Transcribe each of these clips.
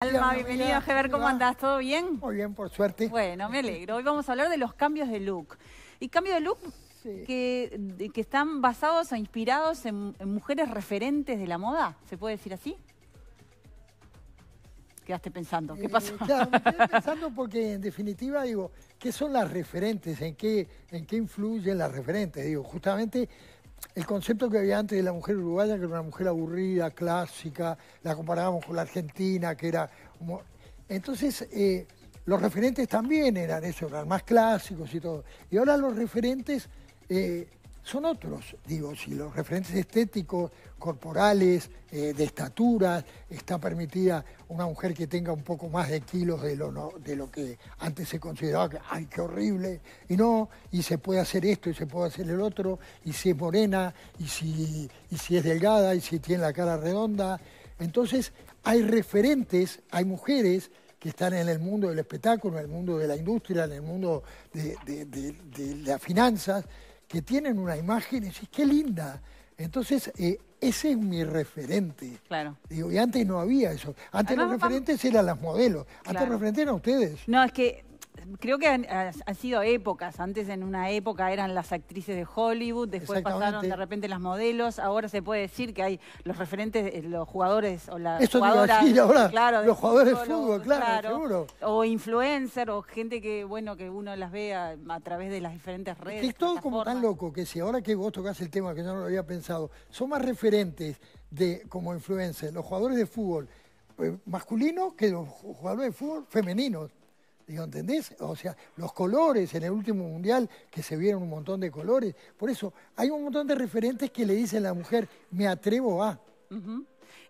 Alma, bienvenido a ¿cómo andás? ¿Todo bien? Muy bien, por suerte. Bueno, me alegro. Hoy vamos a hablar de los cambios de look. Y cambio de look que, están basados o inspirados en, mujeres referentes de la moda, ¿se puede decir así? Quedaste pensando, ¿qué eh, pasó? pensando porque en definitiva digo, ¿qué son las referentes? ¿En qué, en qué influyen las referentes? Digo, justamente el concepto que había antes de la mujer uruguaya, que era una mujer aburrida, clásica, la comparábamos con la argentina, que era... Entonces, eh, los referentes también eran eso, eran más clásicos y todo. Y ahora los referentes eh, son otros. Digo, si los referentes estéticos, corporales, eh, de estatura, está permitida una mujer que tenga un poco más de kilos de lo, que antes se consideraba que, ay, qué horrible, y no, y se puede hacer esto, y se puede hacer el otro, y si es morena, y si, si es delgada, y si tiene la cara redonda. Entonces, hay referentes, hay mujeres que están en el mundo del espectáculo, en el mundo de la industria, en el mundo de, de las finanzas, que tienen una imagen y decís, qué linda. Entonces, eh, ese es mi referente. Claro. y antes no había eso. Antes los referentes eran las modelos. Antes los referentes eran ustedes. No, es que creo que han, sido épocas. Antes en una época eran las actrices de Hollywood, después pasaron de repente las modelos. Ahora se puede decir que hay los referentes, eh, los jugadores o las Eso ahora, los jugadores de fútbol, claro, seguro. O influencers, o gente que bueno que uno las vea a, través de las diferentes redes. Es todo como tan loco que si ahora que vos tocas el tema que yo no lo había pensado, son más referentes de como influencer los jugadores de fútbol eh, masculinos que los jugadores de fútbol femeninos. Digo, ¿entendés? O sea, los colores en el último mundial, que se vieron un montón de colores. Por eso, hay un montón de referentes que le dicen a la mujer, me atrevo a.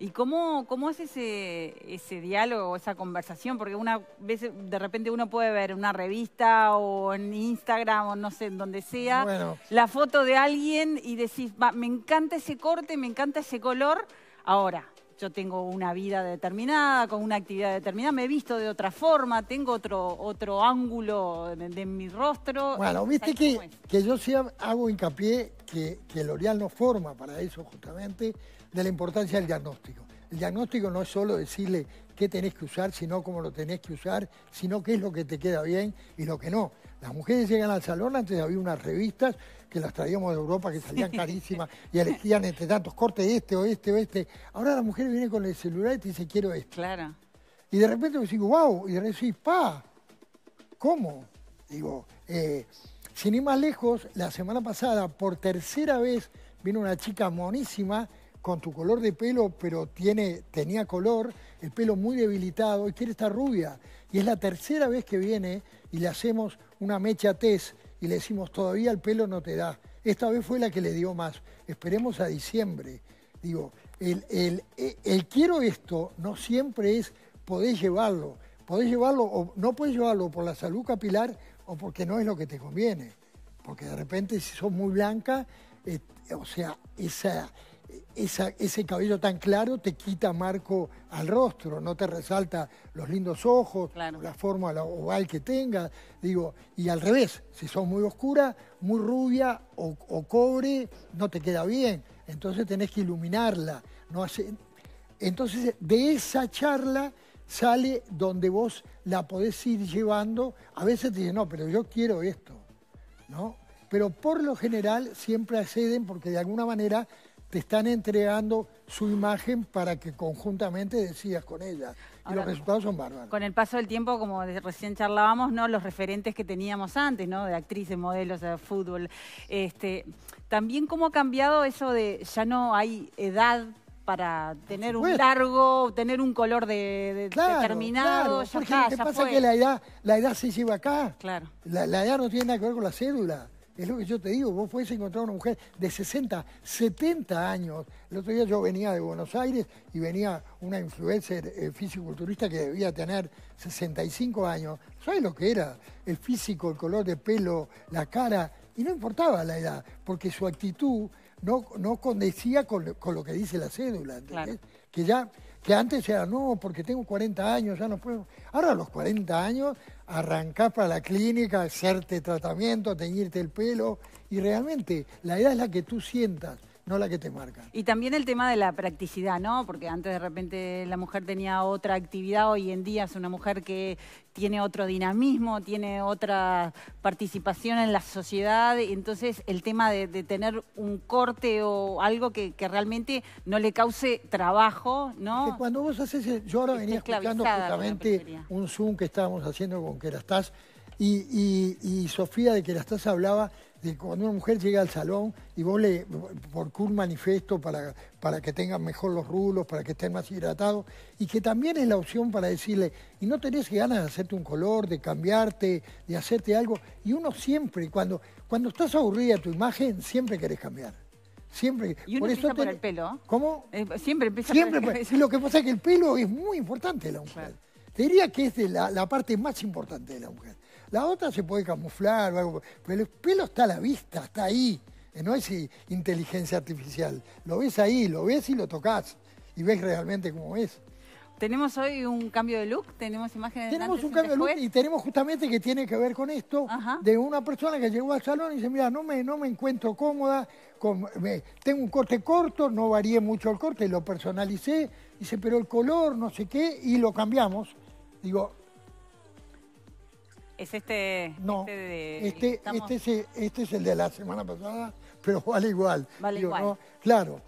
¿Y cómo, cómo es ese, ese diálogo, esa conversación? Porque una vez de repente uno puede ver una revista o en Instagram o no sé, en donde sea, la foto de alguien y decís, me encanta ese corte, me encanta ese color, ahora, yo tengo una vida determinada, con una actividad determinada, me he visto de otra forma, tengo otro, otro ángulo de, mi rostro. Bueno, viste que, yo sí hago hincapié que, que L'Oreal nos forma para eso justamente, de la importancia del diagnóstico. El diagnóstico no es solo decirle qué tenés que usar, sino cómo lo tenés que usar, sino qué es lo que te queda bien y lo que no. Las mujeres llegan al salón, antes había unas revistas que las traíamos de Europa que salían carísimas y elegían entre tantos cortes este, o este o este. Ahora la mujer viene con el celular y te dice quiero este. Claro. Y de repente me digo, wow, y de repente pa, ¿cómo? Digo, eh, sin ir más lejos, la semana pasada por tercera vez vino una chica monísima con tu color de pelo, pero tiene, tenía color, el pelo muy debilitado y quiere estar rubia. Y es la tercera vez que viene y le hacemos una mecha test y le decimos, todavía el pelo no te da. Esta vez fue la que le dio más. Esperemos a diciembre. Digo, el, el, quiero esto no siempre es podés llevarlo. Podés llevarlo o no podés llevarlo por la salud capilar o porque no es lo que te conviene. Porque de repente si sos muy blanca, eh, o sea, esa, ese cabello tan claro te quita marco al rostro, no te resalta los lindos ojos, la forma oval que tengas. Digo, y al revés, si sos muy oscura, muy rubia o, o cobre, no te queda bien. Entonces tenés que iluminarla. No hace... Entonces, de esa charla sale donde vos la podés ir llevando. A veces te dicen, no, pero yo quiero esto, ¿no? Pero por lo general siempre acceden porque de alguna manera te están entregando su imagen para que conjuntamente decidas con ella. y los resultados son bárbaros. Con el paso del tiempo, como recién charlábamos, ¿no? Los referentes que teníamos antes, ¿no? De actrices, modelos, de fútbol. Este, también cómo ha cambiado eso de ya no hay edad para tener un largo, tener un color de, determinado. ya porque pasa que la edad, la edad se lleva acá. Claro. La, la edad no tiene nada que ver con la cédula. Es lo que yo te digo, vos podés encontrar una mujer de 60, 70 años. El otro día yo venía de Buenos Aires y venía una influencer eh, fisiculturista que debía tener 65 años. ¿Sabes lo que era? El físico, el color de pelo, la cara. Y no importaba la edad, porque su actitud no, no condecía con, lo que dice la cédula que ya, que antes era, no, porque tengo 40 años, ya no puedo. Ahora a los 40 años arrancar para la clínica, hacerte tratamiento, teñirte el pelo, y realmente la edad es la que tú sientas no la que te marca. Y también el tema de la practicidad, ¿no? Porque antes de repente la mujer tenía otra actividad, hoy en día es una mujer que tiene otro dinamismo, tiene otra participación en la sociedad, entonces el tema de, tener un corte o algo que, realmente no le cause trabajo, ¿no? cuando vos haces, yo ahora venía explicando justamente un Zoom que estábamos haciendo con Stass y, Sofía de que las estás hablaba de cuando una mujer llega al salón y vos le, por un manifiesto para, para que tengan mejor los rulos, para que estén más hidratados, y que también es la opción para decirle, y no tenés ganas de hacerte un color, de cambiarte, de hacerte algo, y uno siempre, cuando, cuando estás aburrida tu imagen, siempre querés cambiar. Siempre. Y por eso por el pelo. ¿Cómo? Eh, siempre empieza Siempre pelo. Lo que pasa es que el pelo es muy importante la mujer diría que es la, parte más importante de la mujer. La otra se puede camuflar o algo, pero el pelo está a la vista, está ahí. Eh, no es eh, inteligencia artificial. Lo ves ahí, lo ves y lo tocas y ves realmente cómo es. Tenemos hoy un cambio de look, tenemos imágenes de Tenemos un cambio de look y tenemos justamente que tiene que ver con esto, de una persona que llegó al salón y dice, mira, no me, no me encuentro cómoda, tengo un corte corto, no varíe mucho el corte, lo personalicé, dice, pero el color, no sé qué, y lo cambiamos. Digo. ¿Es este? No, este, este, este, este, es, el de la semana pasada, pero vale igual. Vale igual. Claro.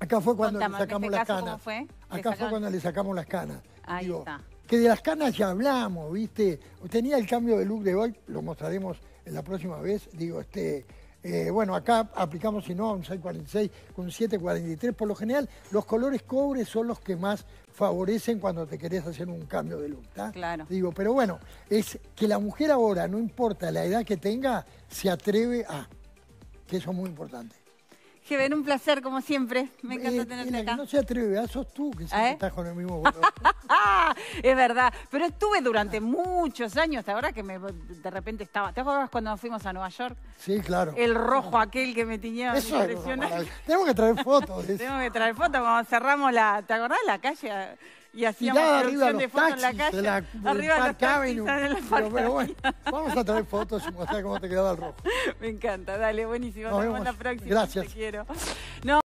Acá fue cuando le este sacamos las canas. Acá fue cuando le sacamos las canas. Ahí está. Que de las canas ya hablamos, ¿viste? Tenía el cambio de look de hoy, lo mostraremos la próxima vez. Digo, este. Eh, bueno, acá aplicamos, si no, un 646 con un 743. Por lo general, los colores cobre son los que más favorecen cuando te querés hacer un cambio de look. Claro. Digo, pero bueno, es que la mujer ahora, no importa la edad que tenga, se atreve a, que eso es muy importante. Que ven, un placer como siempre. Me encanta eh, tenerte acá. No se atreve, ah, sos tú que siempre ¿Eh? estás con el mismo Es verdad, pero estuve durante muchos años, hasta ahora que me, de repente estaba? ¿Te acuerdas cuando fuimos a Nueva York? Sí, claro. El rojo aquel que me tiñaba. Eso Tenemos que traer fotos. Tenemos que traer fotos cuando cerramos la, ¿te acordás? La calle y hacíamos arriba de, de fotos en la calle. la, arriba de los taxis, pero, bueno, vamos a traer fotos y mostrar cómo te quedaba el rojo. Me encanta, dale, buenísimo. Nos, vemos. Hasta la próxima. Gracias. Te quiero. No.